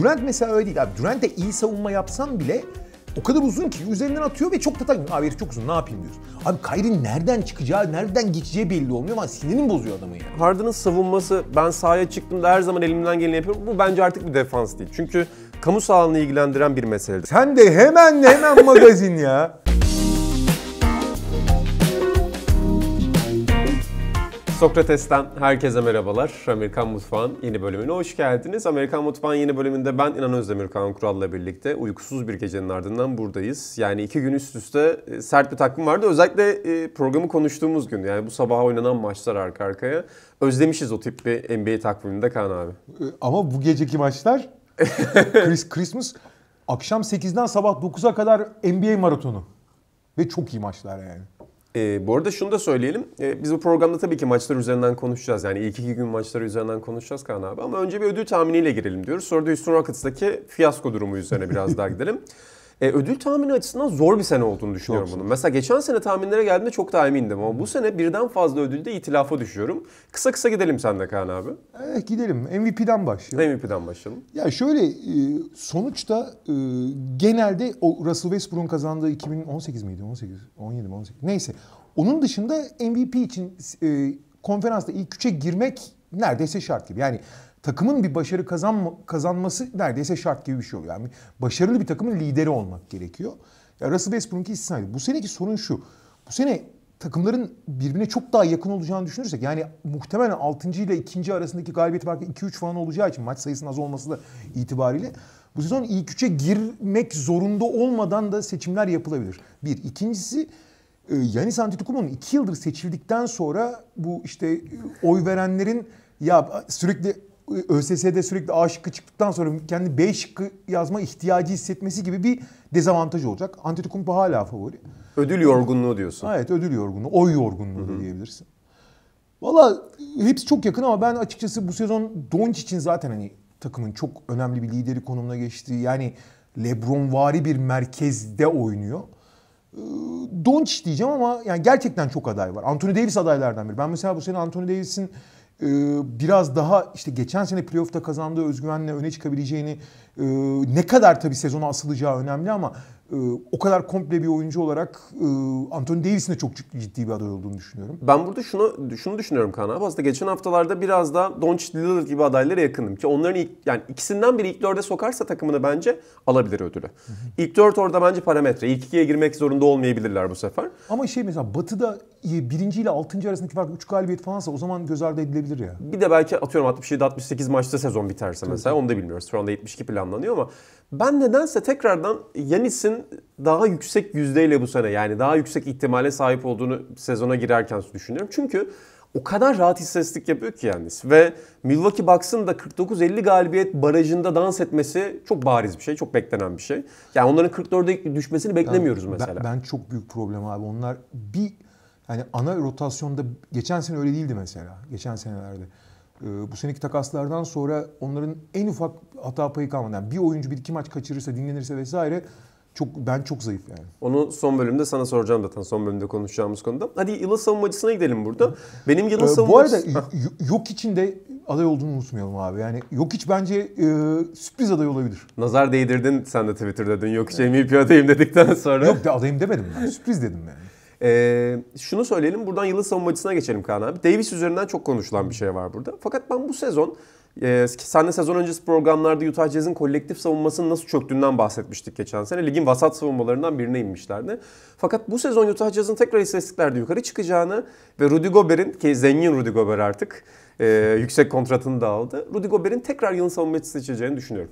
Durant mesela öyle değil abi. Durant de iyi savunma yapsam bile o kadar uzun ki üzerinden atıyor ve çok da takmıyor. Abi çok uzun ne yapayım diyorsun. Abi Kyrie'nin nereden çıkacağı, nereden geçeceği belli olmuyor ama sinirim bozuyor adamı yani. Harden'ın savunması ben sahaya da her zaman elimden geleni yapıyorum. Bu bence artık bir defans değil. Çünkü kamu sağlığını ilgilendiren bir meseledir. Sen de hemen hemen magazin ya. Sokrates'ten herkese merhabalar. Amerikan Mutfağı'nın yeni bölümüne hoş geldiniz. Amerikan Mutfağı'nın yeni bölümünde ben İnan Özdemir Kaan Kural'la birlikte uykusuz bir gecenin ardından buradayız. Yani iki gün üst üste e, sert bir takvim vardı. Özellikle e, programı konuştuğumuz gün yani bu sabaha oynanan maçlar arka arkaya. Özlemişiz o tip bir NBA takviminde Kaan abi. E, ama bu geceki maçlar Chris Christmas akşam 8'den sabah 9'a kadar NBA maratonu. Ve çok iyi maçlar yani. E, bu arada şunu da söyleyelim. E, biz bu programda tabii ki maçlar üzerinden konuşacağız. Yani ilk iki gün maçları üzerinden konuşacağız Kaan abi. Ama önce bir ödül tahminiyle girelim diyoruz. Sonra da Houston Rockets'taki fiyasko durumu üzerine biraz daha gidelim. E, ödül tahmini açısından zor bir sene olduğunu düşünüyorum Doğru. bunun. Mesela geçen sene tahminlere geldiğimde çok daha emindim ama bu sene birden fazla ödülde itilafa düşüyorum. Kısa kısa gidelim sen de Kaan abi. Eh, gidelim. MVP'den başlayalım. MVP'den başlayalım. Ya şöyle e, sonuçta e, genelde o Russell Westbrook'un kazandığı 2018 miydi? 18, 17 mi? 18. Neyse. Onun dışında MVP için e, konferansta ilk üçe girmek neredeyse şart gibi. Yani takımın bir başarı kazanma, kazanması neredeyse şart gibi bir şey oluyor. Yani başarılı bir takımın lideri olmak gerekiyor. Ya Russell Westbrook'un istisnaydı. Bu seneki sorun şu. Bu sene takımların birbirine çok daha yakın olacağını düşünürsek yani muhtemelen 6. ile 2. arasındaki galibiyet farkı 2-3 falan olacağı için maç sayısının az olması da itibariyle bu sezon ilk 3'e girmek zorunda olmadan da seçimler yapılabilir. Bir. İkincisi Yanis e, Antetokounmpo'nun 2 yıldır seçildikten sonra bu işte e, oy verenlerin ya sürekli ÖSS'de sürekli A şıkkı çıktıktan sonra kendi B şıkkı yazma ihtiyacı hissetmesi gibi bir dezavantaj olacak. Antetokounmpo hala favori. Ödül yorgunluğu diyorsun. Evet ödül yorgunluğu, oy yorgunluğu Hı-hı. diyebilirsin. Valla hepsi çok yakın ama ben açıkçası bu sezon Doncic için zaten hani takımın çok önemli bir lideri konumuna geçtiği yani Lebron vari bir merkezde oynuyor. Ee, Doncic diyeceğim ama yani gerçekten çok aday var. Anthony Davis adaylardan biri. Ben mesela bu sene Anthony Davis'in ee, biraz daha işte geçen sene playoff'ta kazandığı özgüvenle öne çıkabileceğini e, ne kadar tabii sezona asılacağı önemli ama ee, o kadar komple bir oyuncu olarak e, Anthony Davis'in de çok ciddi bir aday olduğunu düşünüyorum. Ben burada şunu şunu düşünüyorum Kaan abi. Aslında geçen haftalarda biraz da Doncic Lillard gibi adaylara yakındım ki onların ilk, yani ikisinden biri ilk dörde sokarsa takımını bence alabilir ödülü. İlk dört orada bence parametre. İlk ikiye girmek zorunda olmayabilirler bu sefer. Ama şey mesela Batı'da birinci ile altıncı arasındaki fark üç galibiyet falansa o zaman göz ardı edilebilir ya. Bir de belki atıyorum 67-68 maçta sezon biterse mesela Tabii. onu da bilmiyoruz. Şu anda 72 planlanıyor ama ben nedense tekrardan Yanis'in daha yüksek yüzdeyle bu sene yani daha yüksek ihtimale sahip olduğunu sezona girerken düşünüyorum. Çünkü o kadar rahat hissesizlik yapıyor ki yani. Ve Milwaukee Bucks'ın da 49-50 galibiyet barajında dans etmesi çok bariz bir şey. Çok beklenen bir şey. Yani onların 44'e düşmesini beklemiyoruz yani mesela. Ben, ben çok büyük problem abi. Onlar bir yani ana rotasyonda geçen sene öyle değildi mesela. Geçen senelerde. Ee, bu seneki takaslardan sonra onların en ufak hata payı kalmadı. Yani bir oyuncu bir iki maç kaçırırsa, dinlenirse vesaire çok, ben çok zayıf yani. Onu son bölümde sana soracağım zaten son bölümde konuşacağımız konuda. Hadi yılın savunmacısına gidelim burada. Benim yılın ee, savunmacısı... Bu arada yok için de aday olduğunu unutmayalım abi. Yani yok hiç bence e, sürpriz aday olabilir. Nazar değdirdin sen de Twitter'da dün yok hiç MVP adayım dedikten sonra. Yok de adayım demedim ben. Sürpriz dedim yani. Ee, şunu söyleyelim buradan yılın savunmacısına geçelim Kaan abi. Davis üzerinden çok konuşulan bir şey var burada. Fakat ben bu sezon e, de sezon öncesi programlarda Utah Jazz'in kolektif savunmasının nasıl çöktüğünden bahsetmiştik geçen sene. Ligin vasat savunmalarından birine inmişlerdi. Fakat bu sezon Utah Jazz'in tekrar istatistiklerde yukarı çıkacağını ve Rudy Gobert'in ki zengin Rudy Gobert artık e, yüksek kontratını da aldı. Rudy Gobert'in tekrar yılın savunmacısı seçeceğini düşünüyorum.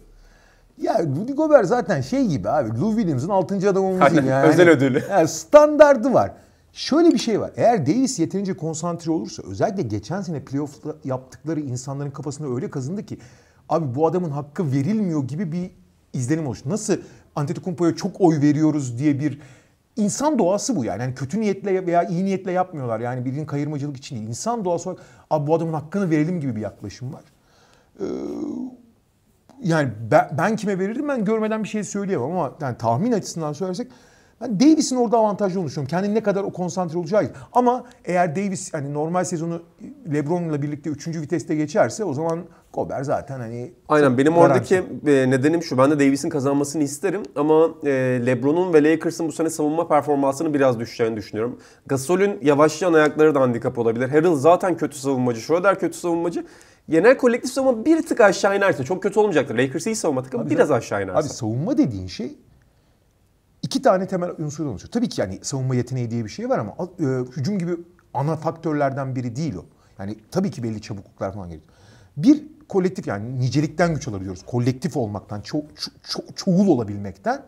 Ya Rudy Gobert zaten şey gibi abi. Lou Williams'ın 6. adamı Yani, özel ödülü. Yani standardı var. Şöyle bir şey var. Eğer Davis yeterince konsantre olursa özellikle geçen sene playoff yaptıkları insanların kafasında öyle kazındı ki abi bu adamın hakkı verilmiyor gibi bir izlenim oluştu. Nasıl Antetokounmpo'ya çok oy veriyoruz diye bir insan doğası bu yani. yani. kötü niyetle veya iyi niyetle yapmıyorlar. Yani birinin kayırmacılık için değil. İnsan doğası olarak abi bu adamın hakkını verelim gibi bir yaklaşım var. Ee, yani ben, ben kime verirdim ben görmeden bir şey söyleyemem ama yani tahmin açısından söylersek ben hani Davis'in orada avantajlı oluşuyorum. Kendini ne kadar o konsantre olacağı. Ama eğer Davis hani normal sezonu LeBron'la birlikte 3. viteste geçerse o zaman Gober zaten hani Aynen benim oradaki garanti. E, nedenim şu. Ben de Davis'in kazanmasını isterim ama e, LeBron'un ve Lakers'ın bu sene savunma performansını biraz düşeceğini düşünüyorum. Gasol'ün yavaşlayan ayakları da handikap olabilir. Harrell zaten kötü savunmacı. Schroeder kötü savunmacı genel kolektif savunma bir tık aşağı inerse çok kötü olmayacaktır. Lakers iyi savunma takımı biraz aşağı inerse. Abi savunma dediğin şey iki tane temel unsurdan oluşuyor. Tabii ki yani savunma yeteneği diye bir şey var ama e, hücum gibi ana faktörlerden biri değil o. Yani tabii ki belli çabukluklar falan gerekiyor. Bir kolektif yani nicelikten güç alabiliyoruz. Kolektif olmaktan, ço- ço- çoğul olabilmekten.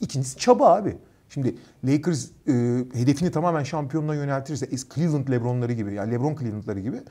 İkincisi çaba abi. Şimdi Lakers e, hedefini tamamen şampiyonluğa yöneltirse Cleveland Lebronları gibi yani Lebron Clevelandları gibi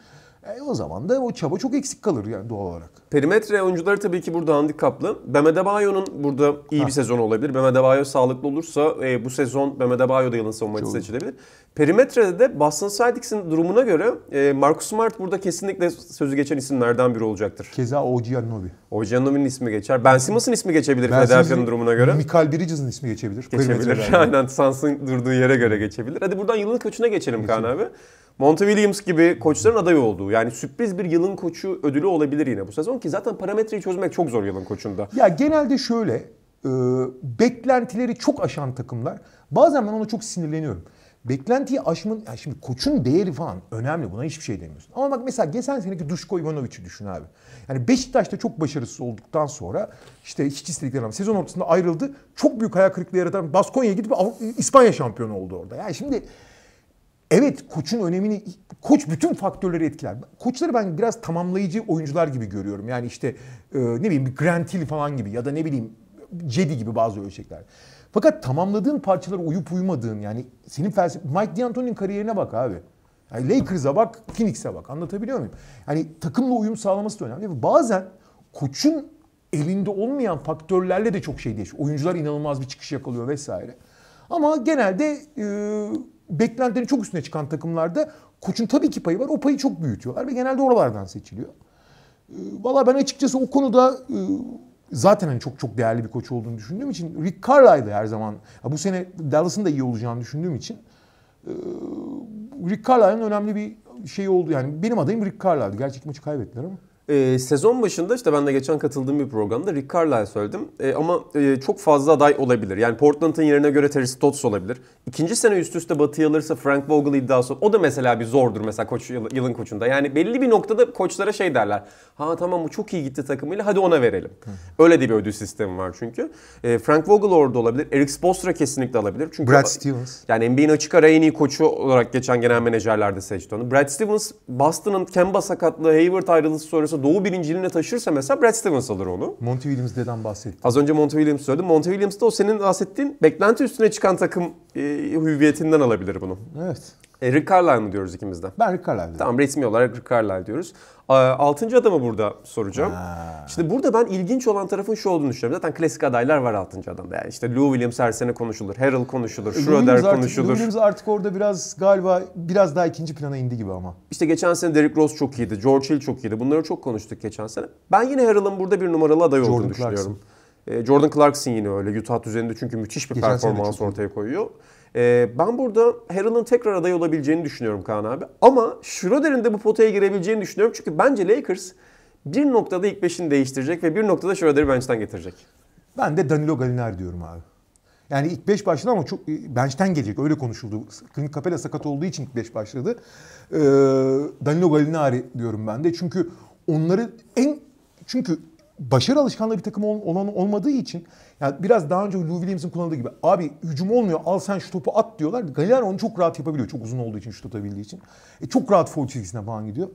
e, o zaman da o çaba çok eksik kalır yani doğal olarak. Perimetre oyuncuları tabii ki burada handikaplı. Beme Adebayo'nun burada iyi ha. bir sezon olabilir. Beme Adebayo sağlıklı olursa e, bu sezon Beme Adebayo da yılın savunmacısı çok. seçilebilir. Perimetrede de Boston Celtics'in durumuna göre e, Marcus Smart burada kesinlikle sözü geçen isimlerden biri olacaktır. Keza O.G. Anunobi. O.G. Anunobi'nin ismi geçer. Ben Simmons'ın ismi geçebilir Philadelphia'nın durumuna göre. Michael Bridges'ın ismi geçebilir. Geçebilir. Aynen Sans'ın durduğu yere göre geçebilir. Hadi buradan yılın köçüne geçelim Kaan abi. Monte Williams gibi koçların adayı olduğu yani sürpriz bir yılın koçu ödülü olabilir yine bu sezon ki zaten parametreyi çözmek çok zor yılın koçunda. Ya genelde şöyle e, beklentileri çok aşan takımlar bazen ben ona çok sinirleniyorum. Beklentiyi aşmanın, yani şimdi koçun değeri falan önemli buna hiçbir şey demiyorsun. Ama bak mesela geçen seneki Duşko Ivanovic'i düşün abi. Yani Beşiktaş'ta çok başarısız olduktan sonra işte hiç istedikleri sezon ortasında ayrıldı. Çok büyük hayal kırıklığı yaratan Baskonya'ya gidip İspanya şampiyonu oldu orada. Yani şimdi Evet koçun önemini koç bütün faktörleri etkiler. Koçları ben biraz tamamlayıcı oyuncular gibi görüyorum. Yani işte e, ne bileyim bir Grant Hill falan gibi ya da ne bileyim Cedi gibi bazı ölçekler. Fakat tamamladığın parçalara uyup uymadığın yani senin felsefe... Mike D'Antoni'nin kariyerine bak abi. Yani Lakers'a bak, Phoenix'e bak. Anlatabiliyor muyum? Yani takımla uyum sağlaması da önemli. bazen koçun elinde olmayan faktörlerle de çok şey değişiyor. Oyuncular inanılmaz bir çıkış yakalıyor vesaire. Ama genelde e, beklentilerin çok üstüne çıkan takımlarda koçun tabii ki payı var. O payı çok büyütüyorlar ve genelde oralardan seçiliyor. E, ee, Valla ben açıkçası o konuda e, zaten hani çok çok değerli bir koç olduğunu düşündüğüm için Rick Carlisle her zaman bu sene Dallas'ın da iyi olacağını düşündüğüm için e, Rick Carlisle'ın önemli bir şey oldu. Yani benim adayım Rick Carlisle'dı. Gerçek maçı kaybettiler ama. E, sezon başında işte ben de geçen katıldığım bir programda Rick Carlisle söyledim. E, ama e, çok fazla aday olabilir. Yani Portland'ın yerine göre Terry Stotts olabilir. İkinci sene üst üste batıya alırsa Frank Vogel iddiası o da mesela bir zordur mesela koç, yılın koçunda. Yani belli bir noktada koçlara şey derler. Ha tamam bu çok iyi gitti takımıyla hadi ona verelim. Öyle de bir ödül sistemi var çünkü. E, Frank Vogel orada olabilir. Eric Spoelstra kesinlikle alabilir. Çünkü Brad Stevens. Yani NBA'in açık ara en iyi koçu olarak geçen genel menajerlerde seçti onu. Brad Stevens Boston'ın Kemba sakatlığı, Hayward ayrılısı sonrası Stevenson Doğu birinciliğine taşırsa mesela Brad Stevens alır onu. Monty Williams'den bahsettim. Az önce Monty Williams söyledim. Monty Williams da o senin bahsettiğin beklenti üstüne çıkan takım e, hüviyetinden alabilir bunu. Evet. E, Rick Carlisle mı diyoruz ikimiz de? Ben Rick Carlisle. Tamam resmi olarak Rick Carlisle diyoruz. E, altıncı adamı burada soracağım. Ha. Şimdi burada ben ilginç olan tarafın şu olduğunu düşünüyorum. Zaten klasik adaylar var altıncı adamda. Yani işte Lou Williams her sene konuşulur. Harold konuşulur. E, Schroeder konuşulur. Artık, Williams artık orada biraz galiba biraz daha ikinci plana indi gibi ama. İşte geçen sene Derrick Rose çok iyiydi. George Hill çok iyiydi. Bunları çok konuştuk geçen sene. Ben yine Harold'ın burada bir numaralı aday Jordan olduğunu Clarkson. düşünüyorum. E, Jordan Clarkson yine öyle. Utah düzeninde çünkü müthiş bir geçen performans ortaya koyuyor. Iyi. Ee, ben burada Harrell'ın tekrar aday olabileceğini düşünüyorum Kaan abi. Ama Schroeder'in de bu potaya girebileceğini düşünüyorum. Çünkü bence Lakers bir noktada ilk beşini değiştirecek ve bir noktada Schroeder'i bench'ten getirecek. Ben de Danilo Gallinari diyorum abi. Yani ilk 5 başladı ama çok e, bench'ten gelecek öyle konuşuldu. Clint Capela sakat olduğu için ilk 5 başladı. Ee, Danilo Gallinari diyorum ben de. Çünkü onları en çünkü başarı alışkanlığı bir takım ol, olan olmadığı için yani biraz daha önce Lou Williams'ın kullandığı gibi abi hücum olmuyor al sen şu topu at diyorlar. Galeno onu çok rahat yapabiliyor. Çok uzun olduğu için şut atabildiği için. E, çok rahat foul çizgisine falan gidiyor.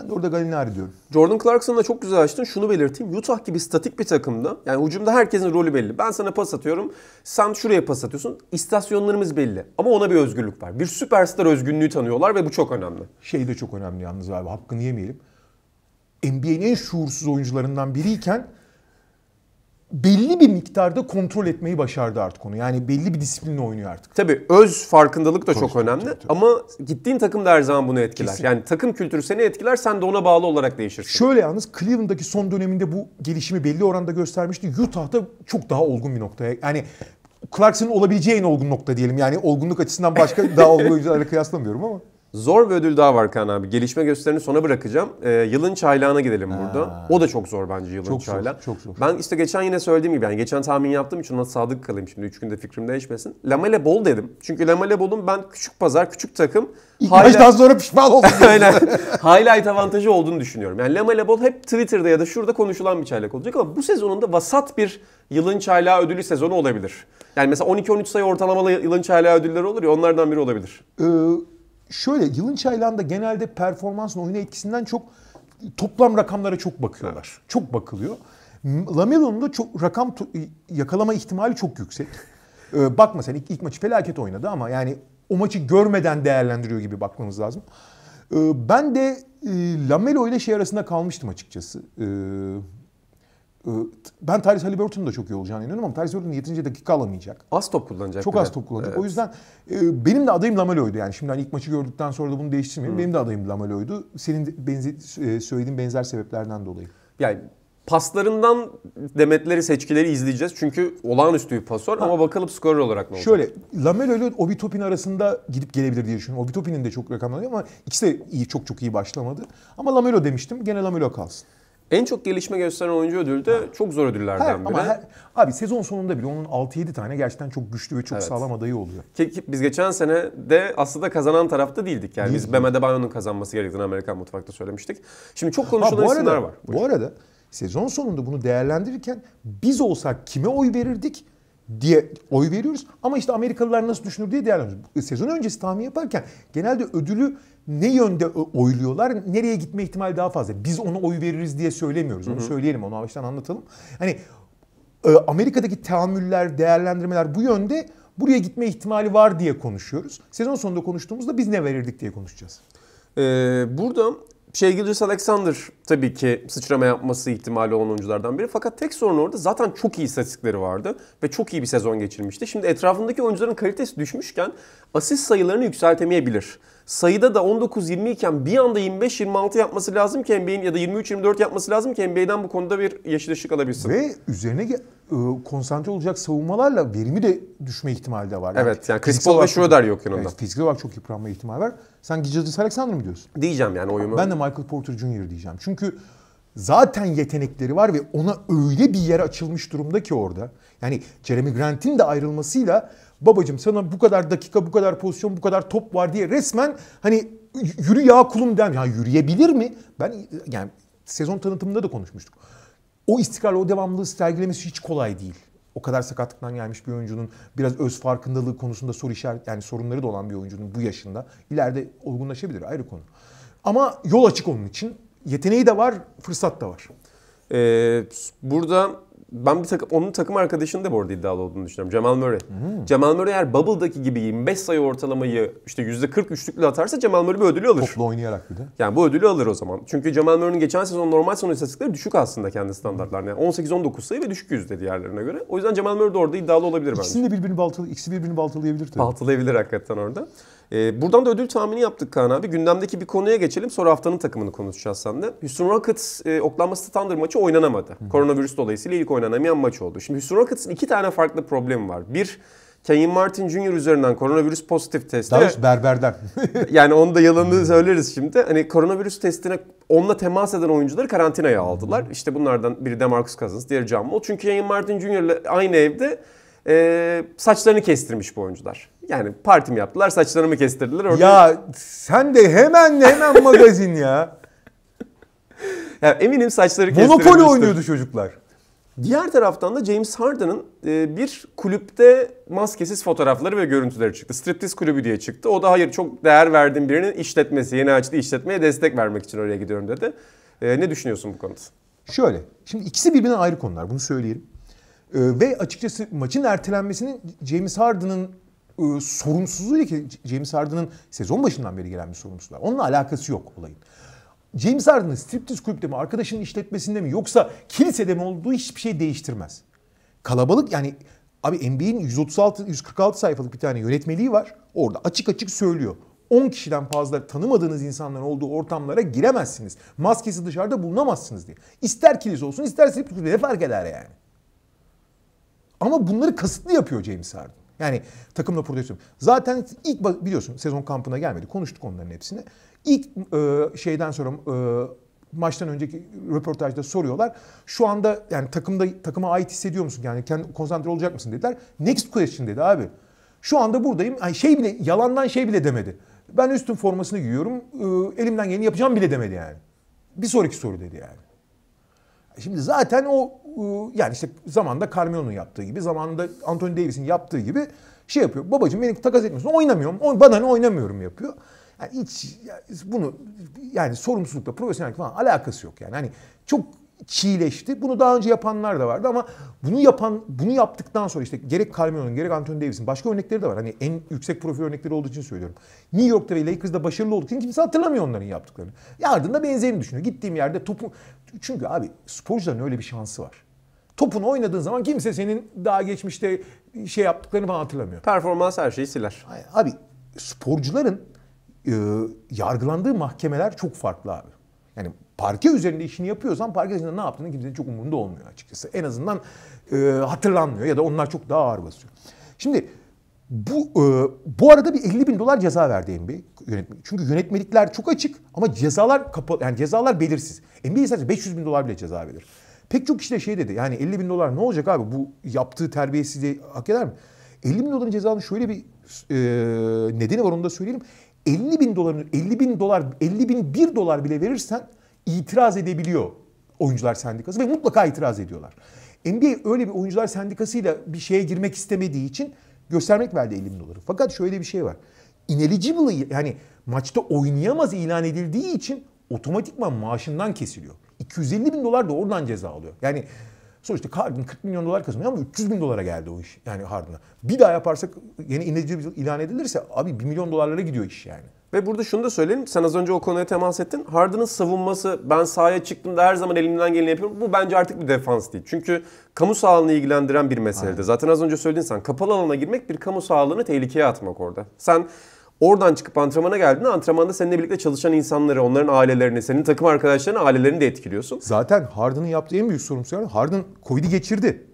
Ben de orada Galinari diyorum. Jordan Clarkson'ı da çok güzel açtın. Şunu belirteyim. Utah gibi statik bir takımda yani hücumda herkesin rolü belli. Ben sana pas atıyorum. Sen şuraya pas atıyorsun. İstasyonlarımız belli. Ama ona bir özgürlük var. Bir süperstar özgünlüğü tanıyorlar ve bu çok önemli. Şey de çok önemli yalnız abi. Hakkını yemeyelim. NBA'nin en şuursuz oyuncularından biriyken belli bir miktarda kontrol etmeyi başardı artık onu. Yani belli bir disiplinle oynuyor artık. Tabii öz farkındalık da çok önemli ama gittiğin takım da her zaman bunu etkiler. Kesin. Yani takım kültürü seni etkiler, sen de ona bağlı olarak değişirsin. Şöyle yalnız Cleveland'daki son döneminde bu gelişimi belli oranda göstermişti. Utah'da çok daha olgun bir noktaya. Yani Clarkson'ın olabileceği en olgun nokta diyelim. Yani olgunluk açısından başka daha olgun oyuncularla kıyaslamıyorum ama. Zor bir ödül daha var Kaan abi. Gelişme gösterini sona bırakacağım. Ee, yılın çaylağına gidelim ha. burada. O da çok zor bence yılın çok çaylağı. Zor, çok zor. Ben işte geçen yine söylediğim gibi yani geçen tahmin yaptığım için ona sadık kalayım şimdi. Üç günde fikrim değişmesin. Lamele Bol dedim. Çünkü Lamele Bol'un ben küçük pazar, küçük takım. İlk highlight... baştan sonra pişman oldum. Aynen. highlight avantajı olduğunu düşünüyorum. Yani Lamele Bol hep Twitter'da ya da şurada konuşulan bir çaylak olacak ama bu sezonunda vasat bir yılın çaylağı ödülü sezonu olabilir. Yani mesela 12-13 sayı ortalamalı yılın çaylağı ödülleri olur ya onlardan biri olabilir. Ee, şöyle yılın çaylağında genelde performansın oyuna etkisinden çok toplam rakamlara çok bakıyorlar. Evet. Çok bakılıyor. Lamelo'nun da çok rakam yakalama ihtimali çok yüksek. Ee, bakma sen ilk, ilk maçı felaket oynadı ama yani o maçı görmeden değerlendiriyor gibi bakmamız lazım. Ee, ben de e, Lamelo ile şey arasında kalmıştım açıkçası. Ee, ben Tyrese Halliburton'un da çok iyi olacağını inanıyorum ama Tyrese Halliburton yeterince dakika alamayacak. Az top kullanacak. Çok az top kullanacak. Evet. O yüzden e, benim de adayım Lamelo'ydu. Yani şimdi hani ilk maçı gördükten sonra da bunu değiştirmeyeyim. Benim de adayım Lamelo'ydu. Senin benze, söylediğin benzer sebeplerden dolayı. Yani paslarından demetleri, seçkileri izleyeceğiz. Çünkü olağanüstü bir pasör ama bakalım skorer olarak ne olacak? Şöyle, Lamelo ile topin arasında gidip gelebilir diye düşünüyorum. Obitopin'in de çok rakamları ama ikisi de iyi, çok çok iyi başlamadı. Ama Lamelo demiştim, gene Lamelo kalsın. En çok gelişme gösteren oyuncu ödülü de çok zor ödüllerden her, biri. Ama her, abi sezon sonunda bile onun 6-7 tane gerçekten çok güçlü ve çok evet. sağlam adayı oluyor. Ki, ki biz geçen sene de aslında kazanan tarafta değildik. Yani Değil biz Bema Debayo'nun kazanması gerektiğini Amerikan Mutfak'ta söylemiştik. Şimdi çok konuşulan ha, arada, isimler var. Buyurun. Bu arada sezon sonunda bunu değerlendirirken biz olsak kime oy verirdik? diye oy veriyoruz. Ama işte Amerikalılar nasıl düşünür diye değerlendiriyoruz. Sezon öncesi tahmin yaparken genelde ödülü ne yönde oyluyorlar, nereye gitme ihtimali daha fazla. Biz ona oy veririz diye söylemiyoruz. Onu söyleyelim, onu baştan anlatalım. Hani e, Amerika'daki tahammüller, değerlendirmeler bu yönde buraya gitme ihtimali var diye konuşuyoruz. Sezon sonunda konuştuğumuzda biz ne verirdik diye konuşacağız. Ee, burada şey Gilgis Alexander tabii ki sıçrama yapması ihtimali olan oyunculardan biri. Fakat tek sorun orada zaten çok iyi istatistikleri vardı ve çok iyi bir sezon geçirmişti. Şimdi etrafındaki oyuncuların kalitesi düşmüşken asist sayılarını yükseltemeyebilir sayıda da 19-20 iken bir anda 25-26 yapması lazım ki NBA'in ya da 23-24 yapması lazım ki NBA'den bu konuda bir yeşil ışık alabilsin. Ve üzerine e, konsantre olacak savunmalarla verimi de düşme ihtimali de var. Evet yani Chris Paul ve Schroeder yok yanında. Evet, fiziksel olarak çok yıpranma ihtimali var. Sen Gidgis Alexander mı diyorsun? Diyeceğim yani oyumu. Ben de Michael Porter Jr. diyeceğim. Çünkü zaten yetenekleri var ve ona öyle bir yer açılmış durumda ki orada. Yani Jeremy Grant'in de ayrılmasıyla babacım sana bu kadar dakika, bu kadar pozisyon, bu kadar top var diye resmen hani yürü ya kulum den. Ya yürüyebilir mi? Ben yani sezon tanıtımında da konuşmuştuk. O istikrarlı, o devamlılığı sergilemesi hiç kolay değil. O kadar sakatlıktan gelmiş bir oyuncunun biraz öz farkındalığı konusunda soru işaret yani sorunları da olan bir oyuncunun bu yaşında ileride olgunlaşabilir ayrı konu. Ama yol açık onun için. Yeteneği de var, fırsat da var. Ee, burada ben bir takım, onun takım arkadaşının da bu arada iddialı olduğunu düşünüyorum. Cemal Murray. Hmm. Cemal Murray eğer Bubble'daki gibi 25 sayı ortalamayı işte %40 üçlüklü atarsa Cemal Murray bu ödülü alır. Toplu oynayarak bir de. Yani bu ödülü alır o zaman. Çünkü Cemal Murray'nin geçen sezon normal sezon istatistikleri düşük aslında kendi standartlarına. Yani 18-19 sayı ve düşük yüzde diğerlerine göre. O yüzden Cemal Murray de orada iddialı olabilir İkisini bence. İkisini de birbirini baltalı, ikisi birbirini baltalayabilir tabii. Baltalayabilir hakikaten orada. E, buradan da ödül tahmini yaptık Kaan abi. Gündemdeki bir konuya geçelim. Sonra haftanın takımını konuşacağız seninle. Houston Rockets e, Oklahoma Thunder maçı oynanamadı. Hı. Koronavirüs dolayısıyla ilk oynanamayan maç oldu. Şimdi Houston Rockets'ın iki tane farklı problemi var. Bir, Kenyon Martin Jr. üzerinden koronavirüs pozitif testi. Daha berberden. yani onu da yalanını hmm. söyleriz şimdi. Hani koronavirüs testine onunla temas eden oyuncuları karantinaya hmm. aldılar. İşte bunlardan biri Demarcus Cousins, diğeri Jamal. Çünkü Kenyon Martin Jr. ile aynı evde e, saçlarını kestirmiş bu oyuncular. Yani partim yaptılar, saçlarımı kestirdiler. Orada... Ya sen de hemen hemen magazin ya. ya eminim saçları kestirmiştir. Monopoli oynuyordu çocuklar. Diğer taraftan da James Harden'ın e, bir kulüpte maskesiz fotoğrafları ve görüntüleri çıktı. Striptiz kulübü diye çıktı. O da hayır çok değer verdiğim birinin işletmesi, yeni açtığı işletmeye destek vermek için oraya gidiyorum dedi. E, ne düşünüyorsun bu konuda? Şöyle, şimdi ikisi birbirine ayrı konular bunu söyleyelim. E, ve açıkçası maçın ertelenmesinin James Harden'ın e, sorumsuzluğu ki James Harden'ın sezon başından beri gelen bir sorumsuzluğa. Onunla alakası yok olayın. James Harden'ın striptiz kulüpte mi, arkadaşının işletmesinde mi yoksa kilisede mi olduğu hiçbir şey değiştirmez. Kalabalık yani abi NBA'in 136 146 sayfalık bir tane yönetmeliği var. Orada açık açık söylüyor. 10 kişiden fazla tanımadığınız insanların olduğu ortamlara giremezsiniz. Maskesi dışarıda bulunamazsınız diye. İster kilise olsun ister striptiz kulübü ne fark eder yani. Ama bunları kasıtlı yapıyor James Harden. Yani takımla prodüksiyon. Zaten ilk biliyorsun sezon kampına gelmedi. Konuştuk onların hepsini. İlk e, şeyden sonra e, maçtan önceki röportajda soruyorlar. Şu anda yani takımda takıma ait hissediyor musun? Yani kendi konsantre olacak mısın dediler. Next question dedi abi. Şu anda buradayım. Ay şey bile yalandan şey bile demedi. Ben üstün formasını giyiyorum. E, elimden geleni yapacağım bile demedi yani. Bir sonraki soru dedi yani. Şimdi zaten o yani işte zamanda Carmelo'nun yaptığı gibi, zamanında Anthony Davis'in yaptığı gibi şey yapıyor. Babacığım beni takas etmiyorsun, oynamıyorum, bana ne oynamıyorum yapıyor. Yani hiç yani bunu yani sorumsuzlukla profesyonel falan alakası yok yani. Hani çok çiğleşti. Bunu daha önce yapanlar da vardı ama bunu yapan bunu yaptıktan sonra işte gerek Carmelo'nun gerek Anthony Davis'in başka örnekleri de var. Hani en yüksek profil örnekleri olduğu için söylüyorum. New York'ta ve Lakers'da başarılı olduk kimse hatırlamıyor onların yaptıklarını. Yardımda benzerini düşünüyor. Gittiğim yerde topu çünkü abi sporcuların öyle bir şansı var. Topunu oynadığın zaman kimse senin daha geçmişte şey yaptıklarını falan hatırlamıyor. Performans her şeyi siler. Abi sporcuların e, yargılandığı mahkemeler çok farklı abi. Yani parke üzerinde işini yapıyorsan parke üzerinde ne yaptığını kimsenin çok umurunda olmuyor açıkçası. En azından e, hatırlanmıyor ya da onlar çok daha ağır basıyor. Şimdi bu e, bu arada bir 50 bin dolar ceza verdi NBA yönetmen. Çünkü yönetmelikler çok açık ama cezalar kapalı yani cezalar belirsiz. NBA sadece 500 bin dolar bile ceza verir. Pek çok kişi de şey dedi yani 50 bin dolar ne olacak abi bu yaptığı terbiyesizliği hak eder mi? 50 bin doların cezanın şöyle bir e, nedeni var onu da söyleyelim. 50 bin doların 50 bin dolar 50 bin 1 dolar bile verirsen itiraz edebiliyor oyuncular sendikası ve mutlaka itiraz ediyorlar. NBA öyle bir oyuncular sendikasıyla bir şeye girmek istemediği için göstermek verdi 50 bin doları. Fakat şöyle bir şey var. Ineligible yani maçta oynayamaz ilan edildiği için otomatikman maaşından kesiliyor. 250 bin dolar da oradan ceza alıyor. Yani sonuçta Harden 40 milyon dolar kazanıyor ama 300 bin dolara geldi o iş yani Harden'a. Bir daha yaparsak yeni ineligible ilan edilirse abi 1 milyon dolarlara gidiyor iş yani. Ve burada şunu da söyleyeyim. Sen az önce o konuya temas ettin. Harden'ın savunması ben sahaya çıktım da her zaman elimden geleni yapıyorum. Bu bence artık bir defans değil. Çünkü kamu sağlığını ilgilendiren bir meselede. Aynen. Zaten az önce söyledin sen. Kapalı alana girmek bir kamu sağlığını tehlikeye atmak orada. Sen Oradan çıkıp antrenmana geldin. antrenmanda seninle birlikte çalışan insanları, onların ailelerini, senin takım arkadaşlarını, ailelerini de etkiliyorsun. Zaten Harden'ın yaptığı en büyük sorumsuzluk Harden Covid'i geçirdi.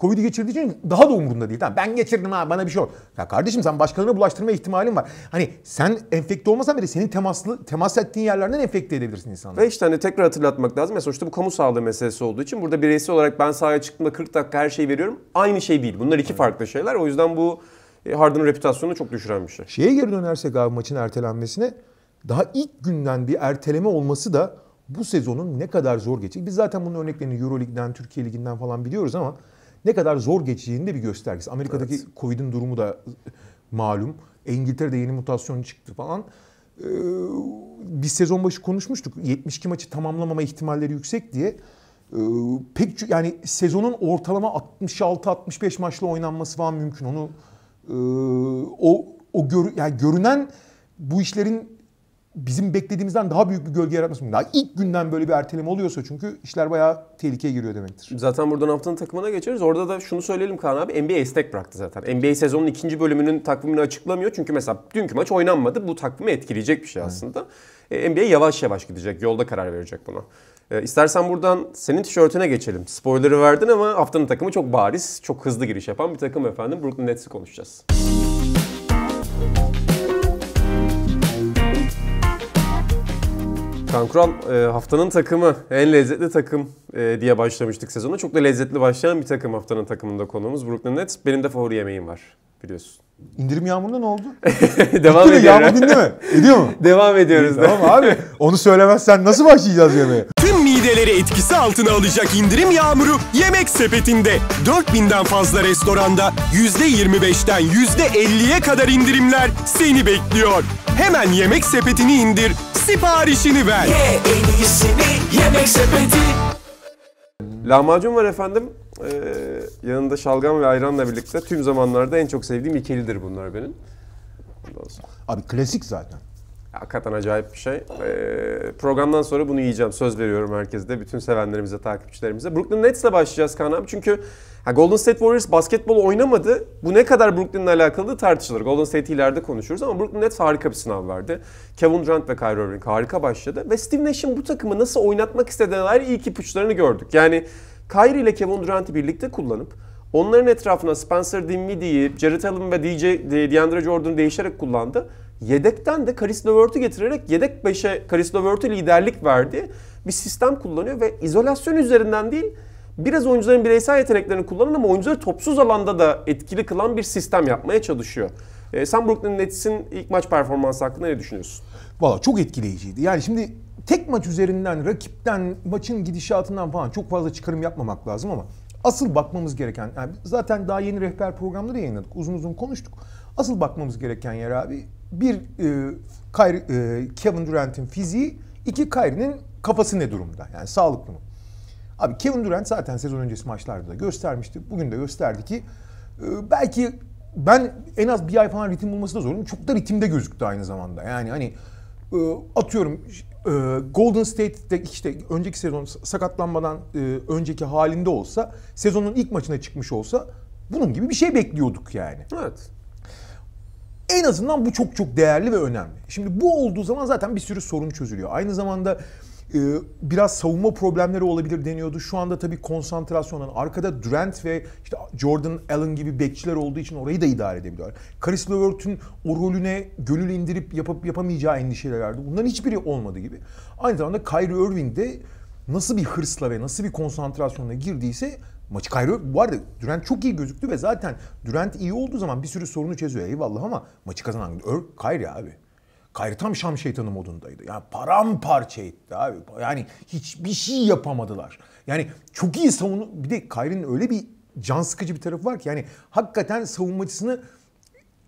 Covid'i geçirdiği için daha da umurunda değil. Tamam ben geçirdim ha bana bir şey olur. Ya kardeşim sen başkalarına bulaştırma ihtimalin var. Hani sen enfekte olmasan bile senin temaslı temas ettiğin yerlerden enfekte edebilirsin insanları. Ve işte hani tekrar hatırlatmak lazım. Ya sonuçta bu kamu sağlığı meselesi olduğu için burada bireysel olarak ben sahaya çıktığımda 40 dakika her şeyi veriyorum. Aynı şey değil. Bunlar iki farklı şeyler. O yüzden bu e, Harden'ın reputasyonunu çok düşüren bir şey. Şeye geri dönersek abi maçın ertelenmesine daha ilk günden bir erteleme olması da bu sezonun ne kadar zor geçecek. Biz zaten bunun örneklerini Euroleague'den, Türkiye Ligi'nden falan biliyoruz ama ne kadar zor geçeceğini de bir göstergesi. Amerika'daki evet. Covid'in durumu da e, malum. İngiltere'de yeni mutasyon çıktı falan. Ee, biz sezon başı konuşmuştuk. 72 maçı tamamlamama ihtimalleri yüksek diye. Ee, pek yani sezonun ortalama 66-65 maçla oynanması falan mümkün. Onu e, o o gör, yani görünen bu işlerin bizim beklediğimizden daha büyük bir gölge yaratması mümkün. Daha ilk günden böyle bir erteleme oluyorsa çünkü işler bayağı tehlikeye giriyor demektir. Zaten buradan haftanın takımına geçeriz. Orada da şunu söyleyelim Kaan abi NBA estek bıraktı zaten. NBA sezonun ikinci bölümünün takvimini açıklamıyor. Çünkü mesela dünkü maç oynanmadı. Bu takvimi etkileyecek bir şey aslında. Evet. NBA yavaş yavaş gidecek. Yolda karar verecek buna. E, istersen buradan senin tişörtüne geçelim. Spoiler'ı verdin ama haftanın takımı çok bariz, çok hızlı giriş yapan bir takım efendim. Brooklyn Nets'i konuşacağız. Müzik Kaan Kural e, haftanın takımı, en lezzetli takım e, diye başlamıştık sezonu Çok da lezzetli başlayan bir takım haftanın takımında konuğumuz Brooklyn Nets. Benim de favori yemeğim var biliyorsun. İndirim yağmurunda ne oldu? Devam ediyor. Yağmur bindi Ediyor mu? Devam ediyoruz. tamam abi. Onu söylemezsen nasıl başlayacağız yemeğe? Tüm mideleri etkisi altına alacak indirim yağmuru yemek sepetinde. 4000'den fazla restoranda %25'ten %50'ye kadar indirimler seni bekliyor. Hemen yemek sepetini indir, siparişini ver. Ye en iyisini yemek sepeti. Lahmacun var efendim. Ee, yanında şalgam ve ayranla birlikte tüm zamanlarda en çok sevdiğim ikilidir bunlar benim. Abi klasik zaten. Hakikaten acayip bir şey. Ee, programdan sonra bunu yiyeceğim. Söz veriyorum herkese de. Bütün sevenlerimize, takipçilerimize. Brooklyn Nets'le başlayacağız Kaan abi. Çünkü ha, Golden State Warriors basketbol oynamadı. Bu ne kadar Brooklyn'le alakalı da tartışılır. Golden State'i ileride konuşuruz ama Brooklyn Nets harika bir sınav verdi. Kevin Durant ve Kyrie Irving harika başladı. Ve Steve Nash'in bu takımı nasıl oynatmak istediğine dair iyi ipuçlarını gördük. Yani Kyrie ile Kevin Durant'i birlikte kullanıp Onların etrafına Spencer Dinwiddie'yi, Jared Allen ve DJ, DeAndre Jordan'ı değişerek kullandı. Yedekten de Karis Levert'ü getirerek yedek beşe Karis Levert'ü liderlik verdi. Bir sistem kullanıyor ve izolasyon üzerinden değil biraz oyuncuların bireysel yeteneklerini kullanan ama oyuncuları topsuz alanda da etkili kılan bir sistem yapmaya çalışıyor. E, sen Brooklyn Nets'in ilk maç performansı hakkında ne düşünüyorsun? Valla çok etkileyiciydi. Yani şimdi tek maç üzerinden, rakipten, maçın gidişatından falan çok fazla çıkarım yapmamak lazım ama asıl bakmamız gereken, yani zaten daha yeni rehber programları yayınladık, uzun uzun konuştuk. Asıl bakmamız gereken yer abi bir e, Kyrie, e, Kevin Durant'in fiziği, iki Kyrie'nin kafası ne durumda? Yani sağlıklı mı? Abi Kevin Durant zaten sezon öncesi maçlarda da göstermişti. Bugün de gösterdi ki e, belki ben en az bir ay falan ritim bulması da zorun. Çok da ritimde gözüktü aynı zamanda. Yani hani e, atıyorum e, Golden State'de işte önceki sezon sakatlanmadan e, önceki halinde olsa sezonun ilk maçına çıkmış olsa bunun gibi bir şey bekliyorduk yani. Evet. En azından bu çok çok değerli ve önemli. Şimdi bu olduğu zaman zaten bir sürü sorun çözülüyor. Aynı zamanda e, biraz savunma problemleri olabilir deniyordu. Şu anda tabii konsantrasyonun arkada Durant ve işte Jordan Allen gibi bekçiler olduğu için orayı da idare edebiliyorlar. Chris Levert'ün o rolüne gönül indirip yapıp yapamayacağı endişeler vardı. Bunların hiçbiri olmadı gibi. Aynı zamanda Kyrie Irving de nasıl bir hırsla ve nasıl bir konsantrasyonla girdiyse Maçı Kairo bu arada Durant çok iyi gözüktü ve zaten Durant iyi olduğu zaman bir sürü sorunu çözüyor eyvallah ama maçı kazanan Kairo abi. Kayrı tam Şam şeytanı modundaydı. Yani paramparça etti abi. Yani hiçbir şey yapamadılar. Yani çok iyi savunu... Bir de Kayrı'nın öyle bir can sıkıcı bir tarafı var ki yani hakikaten savunmacısını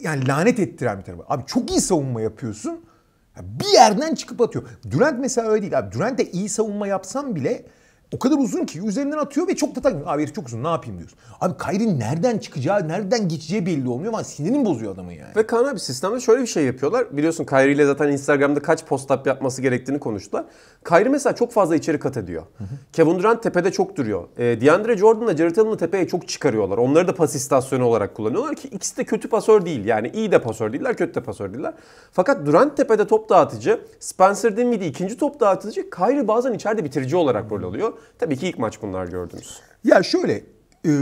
yani lanet ettiren bir tarafı. Abi çok iyi savunma yapıyorsun. Bir yerden çıkıp atıyor. Durant mesela öyle değil. Abi Durant de iyi savunma yapsam bile o kadar uzun ki üzerinden atıyor ve çok da takmıyor. Abi herif çok uzun ne yapayım diyorsun. Abi Kyrie'nin nereden çıkacağı, nereden geçeceği belli olmuyor ama sinirin bozuyor adamı yani. Ve Kaan abi sistemde şöyle bir şey yapıyorlar. Biliyorsun Kyrie ile zaten Instagram'da kaç post up yapması gerektiğini konuştular. Kyrie mesela çok fazla içeri kat ediyor. Hı hı. Kevin Durant tepede çok duruyor. E, DeAndre Jordan'la Jared Allen'ı tepeye çok çıkarıyorlar. Onları da pas istasyonu olarak kullanıyorlar ki ikisi de kötü pasör değil. Yani iyi de pasör değiller, kötü de pasör değiller. Fakat Durant tepede top dağıtıcı, Spencer Dinwiddie ikinci top dağıtıcı, Kyrie bazen içeride bitirici olarak rol alıyor. Tabii ki ilk maç bunlar gördünüz. Ya şöyle e,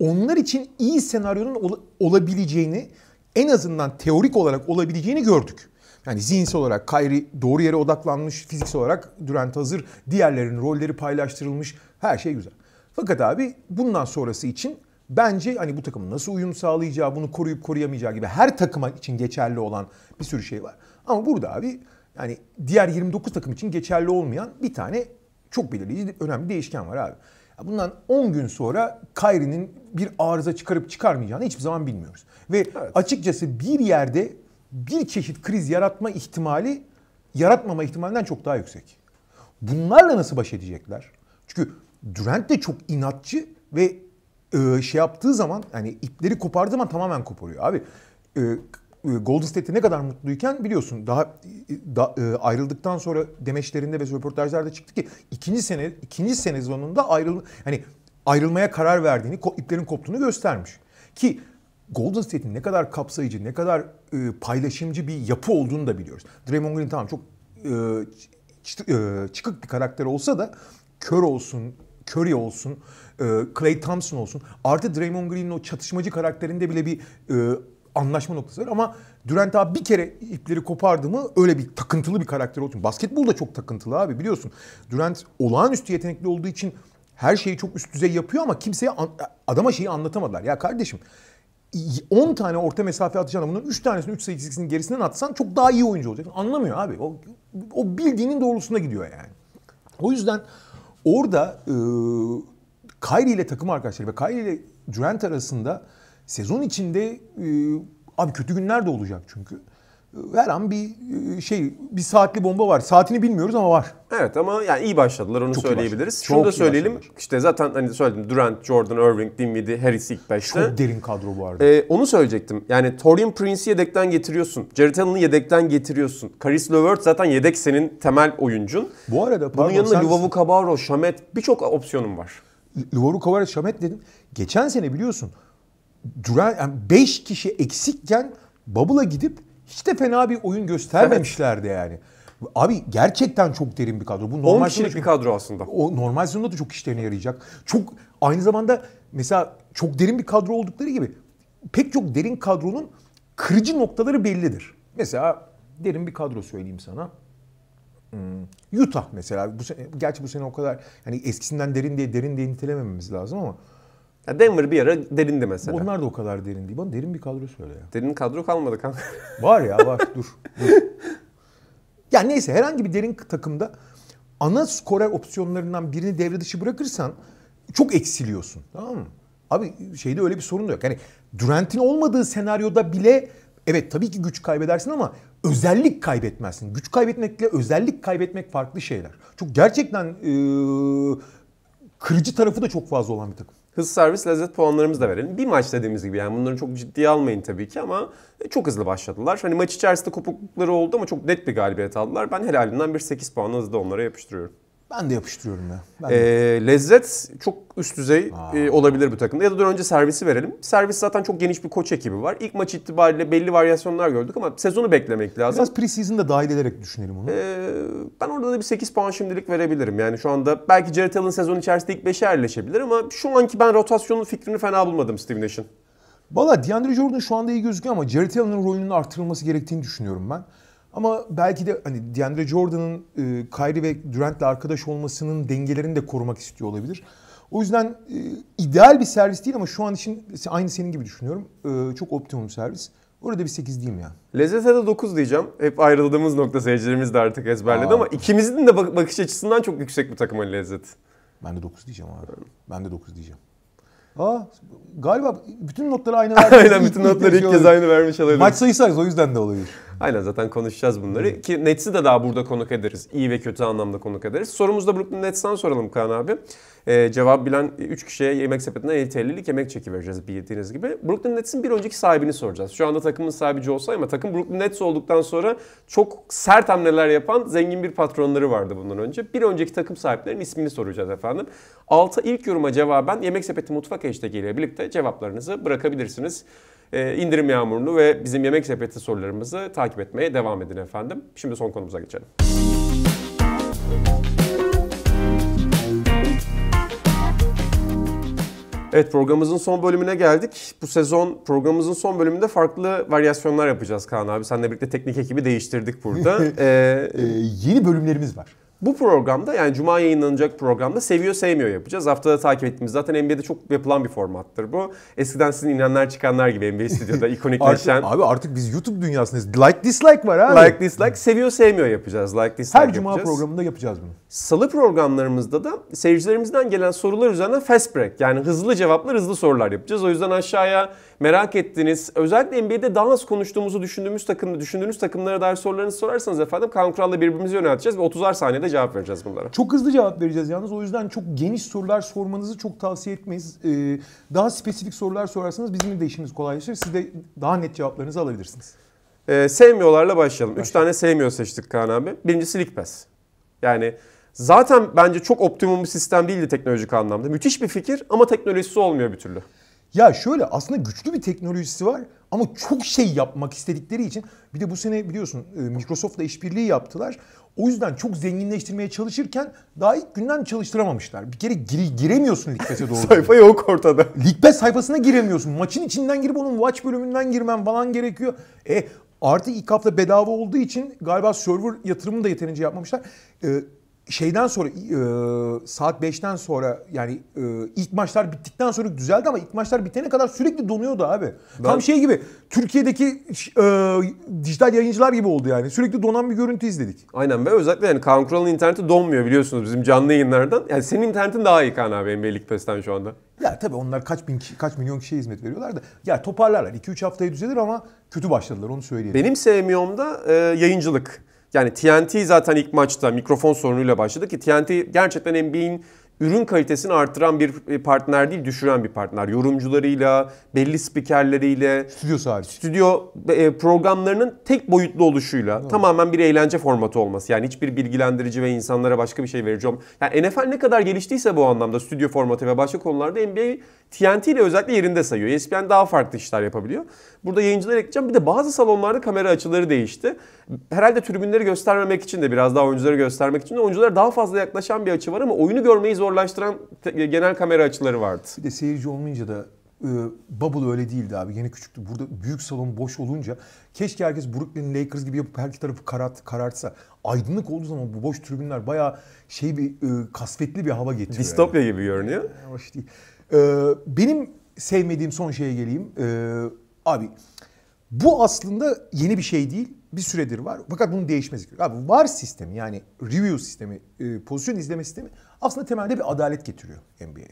onlar için iyi senaryonun ol, olabileceğini en azından teorik olarak olabileceğini gördük. Yani zihinsel olarak Kayri doğru yere odaklanmış, fiziksel olarak Durant hazır, diğerlerinin rolleri paylaştırılmış, her şey güzel. Fakat abi bundan sonrası için bence hani bu takımın nasıl uyum sağlayacağı, bunu koruyup koruyamayacağı gibi her takıma için geçerli olan bir sürü şey var. Ama burada abi yani diğer 29 takım için geçerli olmayan bir tane çok belirleyici önemli değişken var abi. Bundan 10 gün sonra Kyrie'nin bir arıza çıkarıp çıkarmayacağını hiçbir zaman bilmiyoruz. Ve evet. açıkçası bir yerde bir çeşit kriz yaratma ihtimali yaratmama ihtimalinden çok daha yüksek. Bunlarla nasıl baş edecekler? Çünkü Durant de çok inatçı ve şey yaptığı zaman yani ipleri kopardığı zaman tamamen koparıyor. Abi e, Golden State'te ne kadar mutluyken biliyorsun daha e, da, e, ayrıldıktan sonra demeçlerinde ve röportajlarda çıktı ki ikinci sene ikinci sene sonunda ayrıl hani ayrılmaya karar verdiğini, iplerin koptuğunu göstermiş. Ki Golden State'in ne kadar kapsayıcı, ne kadar e, paylaşımcı bir yapı olduğunu da biliyoruz. Draymond Green tamam çok e, çıkık bir karakter olsa da kör olsun, Curry olsun, e, Clay Thompson olsun. Artı Draymond Green'in o çatışmacı karakterinde bile bir e, anlaşma noktası var ama Durant abi bir kere ipleri kopardı mı öyle bir takıntılı bir karakter olsun. Basketbol da çok takıntılı abi biliyorsun. Durant olağanüstü yetenekli olduğu için her şeyi çok üst düzey yapıyor ama kimseye adama şeyi anlatamadılar. Ya kardeşim 10 tane orta mesafe atacağına bunların 3 tanesini 3 sayısının gerisinden atsan çok daha iyi oyuncu olacaksın Anlamıyor abi. O, o bildiğinin doğrultusuna gidiyor yani. O yüzden orada e, Kyrie ile takım arkadaşları ve Kyrie ile Durant arasında Sezon içinde e, abi kötü günler de olacak çünkü. E, her an bir e, şey bir saatli bomba var. Saatini bilmiyoruz ama var. Evet ama yani iyi başladılar onu Çok söyleyebiliriz. Çok Şunu da söyleyelim. Başladılar. İşte zaten hani söyledim Durant, Jordan, Irving, Dinwiddie, Harris ilk beşte. Çok derin kadro bu arada. Ee, onu söyleyecektim. Yani Torian Prince'i yedekten getiriyorsun. Jared Allen'ı yedekten getiriyorsun. Caris LeVert zaten yedek senin temel oyuncun. Bu arada pardon, Bunun yanında sen... Luvavu Cabarro, Şamet birçok opsiyonum var. Luvavu Cabarro, Şamet dedim. Geçen sene biliyorsun Duran yani 5 kişi eksikken Bubble'a gidip hiç de fena bir oyun göstermemişlerdi yani. Abi gerçekten çok derin bir kadro. Bu normal 10 kişilik çok, bir kadro aslında. O normal sonunda da çok işlerine yarayacak. Çok aynı zamanda mesela çok derin bir kadro oldukları gibi pek çok derin kadronun kırıcı noktaları bellidir. Mesela derin bir kadro söyleyeyim sana. Hmm, Utah mesela bu sene, gerçi bu sene o kadar yani eskisinden derin diye derin diye nitelemememiz lazım ama ya Denver bir ara derindi mesela. Onlar da o kadar derin değil. Bana derin bir kadro söyle ya. Derin kadro kalmadı kanka. Var ya var dur. dur. Ya yani neyse herhangi bir derin takımda ana skorer opsiyonlarından birini devre dışı bırakırsan çok eksiliyorsun. Tamam mı? Abi şeyde öyle bir sorun da yok. Yani Durant'in olmadığı senaryoda bile evet tabii ki güç kaybedersin ama özellik kaybetmezsin. Güç kaybetmekle özellik kaybetmek farklı şeyler. Çok gerçekten ee, kırıcı tarafı da çok fazla olan bir takım hız servis lezzet puanlarımızı da verelim. Bir maç dediğimiz gibi yani bunları çok ciddiye almayın tabii ki ama çok hızlı başladılar. Hani maç içerisinde kopuklukları oldu ama çok net bir galibiyet aldılar. Ben helalinden bir 8 puan hızlı onlara yapıştırıyorum. Ben de yapıştırıyorum ya. Ben Ee, lezzet çok üst düzey e, olabilir bu takımda. Ya da dur önce servisi verelim. Servis zaten çok geniş bir koç ekibi var. İlk maç itibariyle belli varyasyonlar gördük ama sezonu beklemek lazım. Biraz preseason da dahil ederek düşünelim onu. Ee, ben orada da bir 8 puan şimdilik verebilirim. Yani şu anda belki Jared Allen sezon içerisinde ilk 5'e yerleşebilir ama şu anki ben rotasyonun fikrini fena bulmadım Steve Nash'in. Valla DeAndre Jordan şu anda iyi gözüküyor ama Jared Allen'ın rolünün artırılması gerektiğini düşünüyorum ben. Ama belki de hani DeAndre Jordan'ın e, Kyrie ve Durant'le arkadaş olmasının dengelerini de korumak istiyor olabilir. O yüzden e, ideal bir servis değil ama şu an için aynı senin gibi düşünüyorum. E, çok optimum servis. Orada bir 8 diyeyim ya. Lezzet'e de 9 diyeceğim. Hep ayrıldığımız nokta seyircilerimiz de artık ezberledi Aa. ama ikimizin de bakış açısından çok yüksek bir takım Ali Lezzet. Ben de 9 diyeceğim abi. Ben de 9 diyeceğim. Aa, galiba bütün notları aynı vermiş. Aynen bütün notları şey ilk kez aynı vermiş olabilir. Maç sayısayız o yüzden de olabilir. Aynen zaten konuşacağız bunları. Hmm. Ki Nets'i de daha burada konuk ederiz. İyi ve kötü anlamda konuk ederiz. Sorumuzda Brooklyn Nets'ten soralım Kaan abi. Ee, cevap bilen 3 kişiye yemek sepetinden 50 TL'lik yemek çeki vereceğiz bildiğiniz gibi. Brooklyn Nets'in bir önceki sahibini soracağız. Şu anda takımın sahibi Joe Tsai ama takım Brooklyn Nets olduktan sonra çok sert hamleler yapan zengin bir patronları vardı bundan önce. Bir önceki takım sahiplerinin ismini soracağız efendim. Alta ilk yoruma cevaben yemek sepeti mutfak hashtag ile birlikte cevaplarınızı bırakabilirsiniz. E, indirim yağmurunu ve bizim yemek sepeti sorularımızı takip etmeye devam edin efendim. Şimdi son konumuza geçelim. Evet programımızın son bölümüne geldik. Bu sezon programımızın son bölümünde farklı varyasyonlar yapacağız Kaan abi. senle birlikte teknik ekibi değiştirdik burada. ee, ee, yeni bölümlerimiz var. Bu programda yani Cuma yayınlanacak programda seviyor sevmiyor yapacağız. Haftada takip ettiğimiz zaten NBA'de çok yapılan bir formattır bu. Eskiden sizin inanlar çıkanlar gibi NBA stüdyoda ikonikleşen. artık, abi artık biz YouTube dünyasındayız. Like dislike var abi. Like dislike seviyor sevmiyor yapacağız. Like dislike Her yapacağız. Cuma programında yapacağız bunu. Salı programlarımızda da seyircilerimizden gelen sorular üzerine fast break yani hızlı cevaplar hızlı sorular yapacağız. O yüzden aşağıya merak ettiniz, özellikle NBA'de daha az konuştuğumuzu düşündüğümüz takım, düşündüğünüz takımlara dair sorularınızı sorarsanız efendim Kaan Kural'la birbirimizi yönelteceğiz ve 30'ar saniyede cevap vereceğiz bunlara. Çok hızlı cevap vereceğiz yalnız. O yüzden çok geniş sorular sormanızı çok tavsiye etmeyiz. Ee, daha spesifik sorular sorarsanız bizim de işimiz kolaylaşır. Siz de daha net cevaplarınızı alabilirsiniz. Ee, sevmiyorlarla başlayalım. 3 tane sevmiyor seçtik Kaan abi. Birincisi League Pass. Yani zaten bence çok optimum bir sistem değildi teknolojik anlamda. Müthiş bir fikir ama teknolojisi olmuyor bir türlü. Ya şöyle aslında güçlü bir teknolojisi var ama çok şey yapmak istedikleri için bir de bu sene biliyorsun e, Microsoft'la işbirliği yaptılar. O yüzden çok zenginleştirmeye çalışırken daha ilk günden çalıştıramamışlar. Bir kere gir, giremiyorsun Likbet'e doğru. Sayfa yok ortada. Likbet sayfasına giremiyorsun. Maçın içinden girip onun watch bölümünden girmen falan gerekiyor. E artı ilk hafta bedava olduğu için galiba server yatırımını da yeterince yapmamışlar. E, şeyden sonra e, saat 5'ten sonra yani e, ilk maçlar bittikten sonra düzeldi ama ilk maçlar bitene kadar sürekli donuyordu abi. Ben... Tam şey gibi Türkiye'deki e, dijital yayıncılar gibi oldu yani. Sürekli donan bir görüntü izledik. Aynen ve özellikle yani Kaan Kural'ın interneti donmuyor biliyorsunuz bizim canlı yayınlardan. Yani senin internetin daha iyi Kaan abi NBA Lig Pass'ten şu anda. Ya tabii onlar kaç bin kaç milyon kişiye hizmet veriyorlar da ya toparlarlar. 2-3 haftaya düzelir ama kötü başladılar onu söyleyelim. Benim sevmiyorum da e, yayıncılık. Yani TNT zaten ilk maçta mikrofon sorunuyla başladı ki TNT gerçekten NBA'in ürün kalitesini artıran bir e, partner değil, düşüren bir partner. Yorumcularıyla, belli spikerleriyle, stüdyo sahibi. Stüdyo e, programlarının tek boyutlu oluşuyla Doğru. tamamen bir eğlence formatı olması. Yani hiçbir bilgilendirici ve insanlara başka bir şey vereceğim. Yani NFL ne kadar geliştiyse bu anlamda stüdyo formatı ve başka konularda NBA TNT ile özellikle yerinde sayıyor. ESPN daha farklı işler yapabiliyor. Burada yayıncılar ekleyeceğim. Bir de bazı salonlarda kamera açıları değişti herhalde tribünleri göstermemek için de biraz daha oyuncuları göstermek için de oyunculara daha fazla yaklaşan bir açı var ama oyunu görmeyi zorlaştıran e, genel kamera açıları vardı. Bir de seyirci olmayınca da e, bubble öyle değildi abi. yeni küçüktü. Burada büyük salon boş olunca keşke herkes Brooklyn Lakers gibi yapıp her iki tarafı karart, karartsa. Aydınlık olduğu zaman bu boş tribünler bayağı şey bir e, kasvetli bir hava getiriyor. Distopya yani. gibi görünüyor. E, hoş değil. E, benim sevmediğim son şeye geleyim. E, abi bu aslında yeni bir şey değil bir süredir var. Fakat bunun değişmesi gerekiyor. Abi var sistemi yani review sistemi, e, pozisyon izleme sistemi aslında temelde bir adalet getiriyor NBA'ye.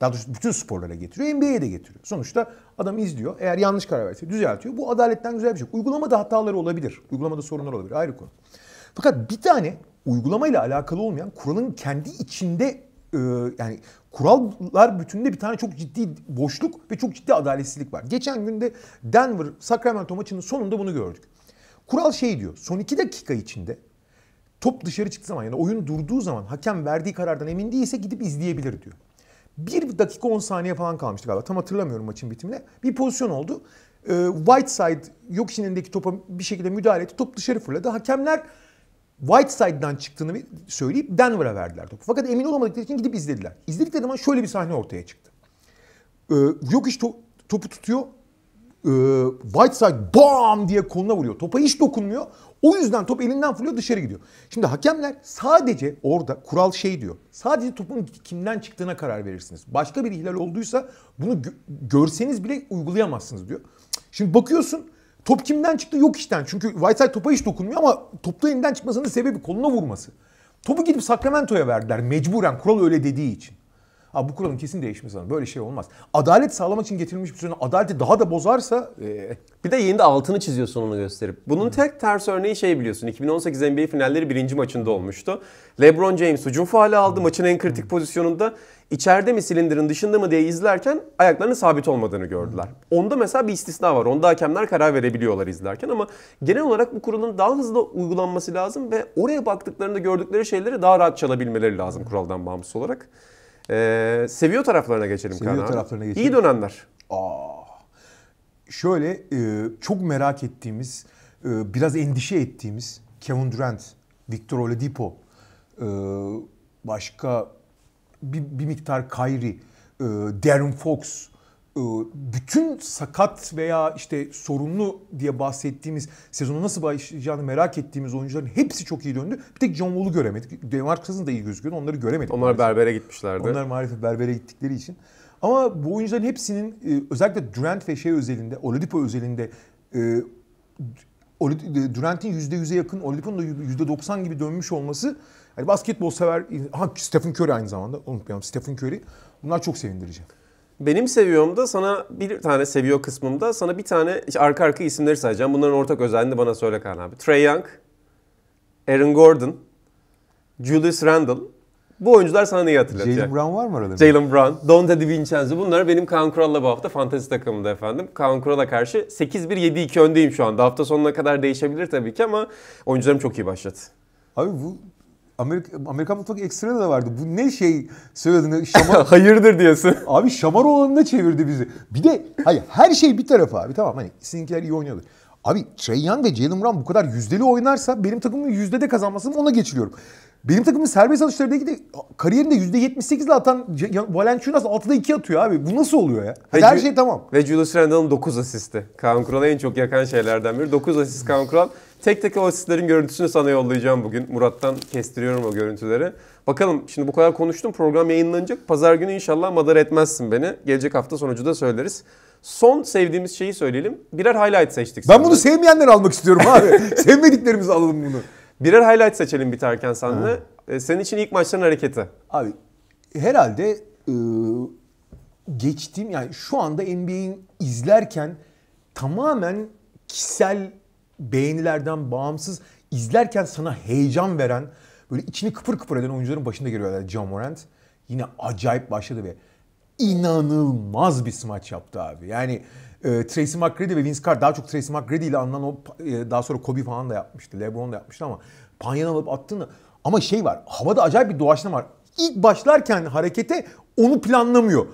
Daha doğrusu bütün sporlara getiriyor, NBA'ye de getiriyor. Sonuçta adam izliyor. Eğer yanlış karar verse düzeltiyor. Bu adaletten güzel bir şey. Uygulamada hataları olabilir. Uygulamada sorunlar olabilir. Ayrı konu. Fakat bir tane uygulamayla alakalı olmayan kuralın kendi içinde e, yani kurallar bütününde bir tane çok ciddi boşluk ve çok ciddi adaletsizlik var. Geçen günde Denver Sacramento maçının sonunda bunu gördük. Kural şey diyor. Son iki dakika içinde top dışarı çıktığı zaman yani oyun durduğu zaman hakem verdiği karardan emin değilse gidip izleyebilir diyor. Bir dakika 10 saniye falan kalmıştı galiba. Tam hatırlamıyorum maçın bitimine. Bir pozisyon oldu. Ee, Whiteside yok içindeki topa bir şekilde müdahale etti. Top dışarı fırladı. Hakemler Whiteside'dan çıktığını söyleyip Denver'a verdiler topu. Fakat emin olamadıkları için gidip izlediler. İzledikleri zaman şöyle bir sahne ortaya çıktı. Ee, yok to- topu tutuyor e, Whiteside bam diye koluna vuruyor. Topa hiç dokunmuyor. O yüzden top elinden fırlıyor dışarı gidiyor. Şimdi hakemler sadece orada kural şey diyor. Sadece topun kimden çıktığına karar verirsiniz. Başka bir ihlal olduysa bunu görseniz bile uygulayamazsınız diyor. Şimdi bakıyorsun top kimden çıktı? Yok işten. Çünkü Whiteside topa hiç dokunmuyor ama topta elinden çıkmasının sebebi koluna vurması. Topu gidip Sacramento'ya verdiler mecburen kural öyle dediği için. Aa, bu kuralın kesin değişmesi lazım. Böyle şey olmaz. Adalet sağlamak için getirilmiş bir sürenin adaleti daha da bozarsa... E... Bir de yayında altını çiziyor sonunu gösterip. Bunun tek ters örneği şey biliyorsun. 2018 NBA finalleri birinci maçında olmuştu. LeBron James hücum faali aldı. Maçın en kritik pozisyonunda içeride mi silindirin dışında mı diye izlerken ayaklarının sabit olmadığını gördüler. Onda mesela bir istisna var. Onda hakemler karar verebiliyorlar izlerken ama genel olarak bu kuralın daha hızlı uygulanması lazım ve oraya baktıklarında gördükleri şeyleri daha rahat çalabilmeleri lazım kuraldan bağımsız olarak. Ee, seviyor taraflarına geçelim Seviyor Kaan taraflarına geçelim. İyi dönemler. Aa, ah. şöyle e, çok merak ettiğimiz, e, biraz endişe ettiğimiz Kevin Durant, Victor Oladipo, e, başka bir, bir miktar Kyrie, e, Darren Fox, e, bütün sakat veya işte sorunlu diye bahsettiğimiz sezonu nasıl başlayacağını merak ettiğimiz oyuncuların hepsi çok iyi döndü. Bir tek John Wall'u göremedik. Demarcus'un da iyi gözüküyordu. Onları göremedik. Onlar maalesef. berbere gitmişlerdi. Onlar maalesef berbere gittikleri için. Ama bu oyuncuların hepsinin e, özellikle Durant ve şey özelinde, Oladipo özelinde e, Durant'in %100'e yakın, Oladipo'nun da %90 gibi dönmüş olması yani basketbol sever, ha Stephen Curry aynı zamanda unutmayalım Stephen Curry. Bunlar çok sevindirici benim seviyorum da sana bir tane seviyor kısmımda sana bir tane işte arka arka isimleri sayacağım. Bunların ortak özelliğini bana söyle Kaan abi. Trey Young, Aaron Gordon, Julius Randle. Bu oyuncular sana neyi hatırlatacak? Jalen Brown var mı arada? Jalen Brown, Dante DiVincenzo. Bunlar benim Kaan Kural'la bu hafta fantasy takımımda efendim. Kaan Kural'a karşı 8-1-7-2 öndeyim şu anda. Hafta sonuna kadar değişebilir tabii ki ama oyuncularım çok iyi başladı. Abi bu Amerika, Amerikan mutfak ekstra da vardı. Bu ne şey söylediğinde şamar... Hayırdır diyorsun. Abi şamar olanına çevirdi bizi. Bir de hayır, her şey bir tarafa abi tamam hani sizinkiler iyi oynuyorlar. Abi Trey Young ve Jalen Brown bu kadar yüzdeli oynarsa benim takımın yüzdede kazanmasını ona geçiriyorum. Benim takımın serbest atışları değil de kariyerinde %78'le atan Valenciunas 6'da 2 atıyor abi. Bu nasıl oluyor ya? Ve her şey tamam. Ve Julius Randle'ın 9 asisti. Kaan Kural'a en çok yakan şeylerden biri. 9 asist Kaan Kural. Tek tek o asistlerin görüntüsünü sana yollayacağım bugün. Murat'tan kestiriyorum o görüntüleri. Bakalım şimdi bu kadar konuştum. Program yayınlanacak. Pazar günü inşallah madar etmezsin beni. Gelecek hafta sonucu da söyleriz. Son sevdiğimiz şeyi söyleyelim. Birer highlight seçtik. Ben sana. bunu sevmeyenler almak istiyorum abi. sevmediklerimiz alalım bunu. Birer highlight seçelim biterken seninle. E, senin için ilk maçların hareketi. Abi herhalde e, geçtiğim yani şu anda NBA'yi izlerken tamamen kişisel beğenilerden bağımsız izlerken sana heyecan veren böyle içini kıpır kıpır eden oyuncuların başında geliyor. John Morant yine acayip başladı ve inanılmaz bir smaç yaptı abi. Yani e, Tracy McGrady ve Vince Carter daha çok Tracy McGrady ile anılan o e, daha sonra Kobe falan da yapmıştı. Lebron da yapmıştı ama Panyan alıp attığını ama şey var havada acayip bir doğaçlama var. İlk başlarken harekete onu planlamıyor.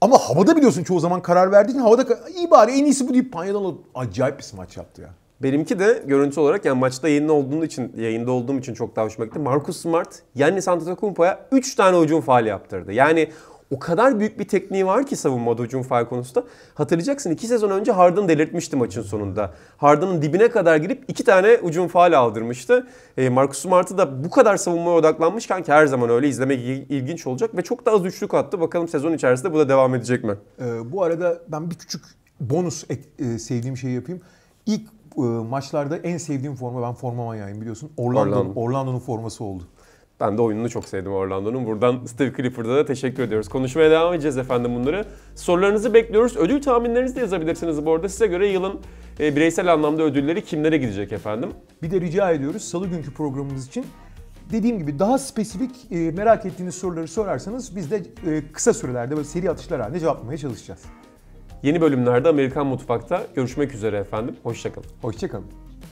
Ama havada biliyorsun çoğu zaman karar verdiğin havada iyi bari en iyisi bu deyip Panyan alıp acayip bir smaç yaptı ya. Benimki de görüntü olarak yani maçta yayında olduğum için yayında olduğum için çok daha hoşuma gitti. Marcus Smart, yani Santa Antetokounmpo'ya 3 tane hücum faal yaptırdı. Yani o kadar büyük bir tekniği var ki savunmada hücum faal konusunda. Hatırlayacaksın iki sezon önce Harden delirtmişti maçın sonunda. Harden'ın dibine kadar girip iki tane hücum faal aldırmıştı. E, Marcus Smart'ı da bu kadar savunmaya odaklanmışken ki her zaman öyle izlemek ilginç olacak ve çok da az üçlük attı. Bakalım sezon içerisinde bu da devam edecek mi? Ee, bu arada ben bir küçük bonus ek, e, sevdiğim şeyi yapayım. İlk e, maçlarda en sevdiğim forma ben formama yayın biliyorsun. Orlando, Orlando'nun forması oldu. Ben de oyununu çok sevdim Orlando'nun. Buradan Steve Clifford'a da teşekkür ediyoruz. Konuşmaya devam edeceğiz efendim bunları. Sorularınızı bekliyoruz. Ödül tahminlerinizi de yazabilirsiniz bu arada. Size göre yılın e, bireysel anlamda ödülleri kimlere gidecek efendim? Bir de rica ediyoruz salı günkü programımız için dediğim gibi daha spesifik e, merak ettiğiniz soruları sorarsanız biz de e, kısa sürelerde böyle seri atışlar halinde cevaplamaya çalışacağız. Yeni bölümlerde Amerikan Mutfak'ta görüşmek üzere efendim. Hoşçakalın. Hoşçakalın.